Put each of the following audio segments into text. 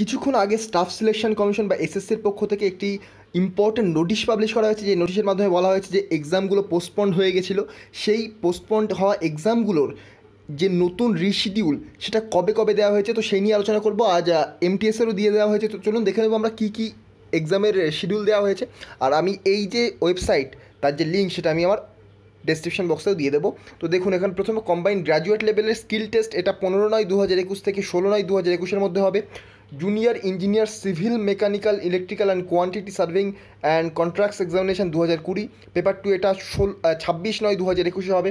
কিছুক্ষণ আগে staff selection commission বা এসএসসির পক্ষ থেকে একটি ইম্পর্টেন্ট নোটিশ পাবলিশ করা হয়েছে যে নোটিশের মাধ্যমে বলা হয়েছে যে এক্সামগুলো পোস্টপন্ড হয়ে গেছিলো সেই পোস্টপন্ড হওয়া এক্সামগুলোর যে নতুন রিশিডিউল সেটা কবে কবে দেওয়া হয়েছে তো সেই নিয়ে আলোচনা করবো আজ এমটিএসেরও দিয়ে দেওয়া হয়েছে তো চলুন দেখে নেবো আমরা কী কী এক্সামের শিডিউল দেওয়া হয়েছে আর আমি এই যে ওয়েবসাইট তার যে লিঙ্ক সেটা আমি আমার ডেসক্রিপশন বক্সেও দিয়ে দেবো তো দেখুন এখন প্রথমে কম্বাইন্ড গ্র্যাজুয়েট লেভেলের স্কিল টেস্ট এটা পনেরো নয় দু হাজার একুশ থেকে ষোলো নয় দু হাজার একুশের মধ্যে হবে junior engineer civil mechanical electrical and quantity serving and contracts examination দু হাজার কুড়ি পেপার টু এটা ষোল ছাব্বিশ নয় দু হাজার একুশে হবে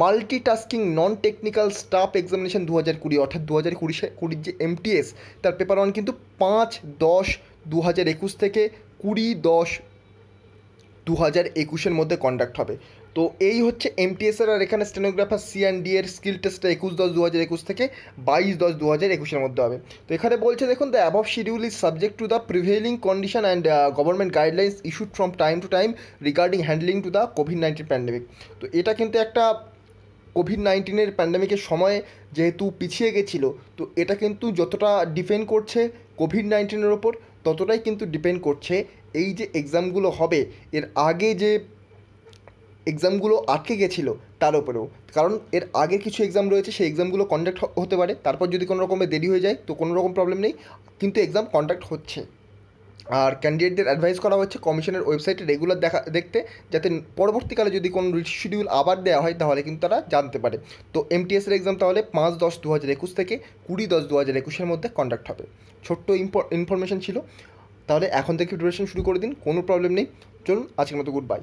multitasking non technical staff examination দু হাজার কুড়ি অর্থাৎ দু হাজার কুড়ি কুড়ির যে এমটিএস তার পেপার ওয়ান কিন্তু পাঁচ দশ দু হাজার একুশ থেকে কুড়ি দশ দু হাজার একুশের মধ্যে কন্ডাক্ট হবে তো এই হচ্ছে এমটিএসের আর এখানে স্টেনোগ্রাফার সি অ্যান্ড ডি এর স্কিল টেস্টটা একুশ দশ দু হাজার একুশ থেকে বাইশ দশ দু হাজার একুশের মধ্যে হবে তো এখানে বলছে দেখুন the above schedule is subject to the prevailing condition and government guidelines issued from time to time regarding handling to the covid nineteen pandemic তো এটা কিন্তু একটা কোভিড নাইন্টিনের প্যান্ডামিকের সময়ে যেহেতু পিছিয়ে গেছিলো তো এটা কিন্তু যতটা ডিপেন্ড করছে কোভিড নাইন্টিনের ওপর ততটাই কিন্তু ডিপেন্ড করছে এই যে এক্সামগুলো হবে এর আগে যে এক্সামগুলো আটকে গেছিলো তার উপরেও কারণ এর আগে কিছু এক্সাম রয়েছে সেই এক্সামগুলো কন্ডাক্ট হতে পারে তারপর যদি কোনো রকমের দেরি হয়ে যায় তো কোনো রকম প্রবলেম নেই কিন্তু এক্সাম কন্ডাক্ট হচ্ছে আর ক্যান্ডিডেটদের অ্যাডভাইস করা হচ্ছে কমিশনের ওয়েবসাইটে রেগুলার দেখা দেখতে যাতে পরবর্তীকালে যদি কোনো শিডিউল আবার দেওয়া হয় তাহলে কিন্তু তারা জানতে পারে তো এমটিএসের এক্সাম তাহলে পাঁচ দশ দু হাজার একুশ থেকে কুড়ি দশ দু হাজার একুশের মধ্যে কন্ডাক্ট হবে ছোট্ট ইনফরমেশন ছিল তাহলে এখন থেকে প্রিপারেশন শুরু করে দিন কোনো প্রবলেম নেই চলুন আজকের মতো গুড বাই